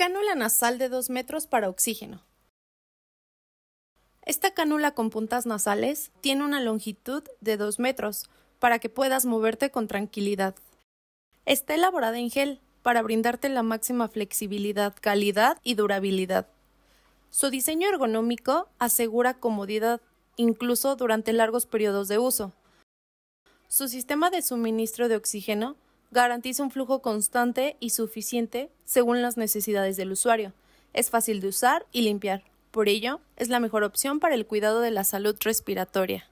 Cánula nasal de 2 metros para oxígeno. Esta cánula con puntas nasales tiene una longitud de 2 metros para que puedas moverte con tranquilidad. Está elaborada en gel para brindarte la máxima flexibilidad, calidad y durabilidad. Su diseño ergonómico asegura comodidad incluso durante largos periodos de uso. Su sistema de suministro de oxígeno Garantiza un flujo constante y suficiente según las necesidades del usuario. Es fácil de usar y limpiar. Por ello, es la mejor opción para el cuidado de la salud respiratoria.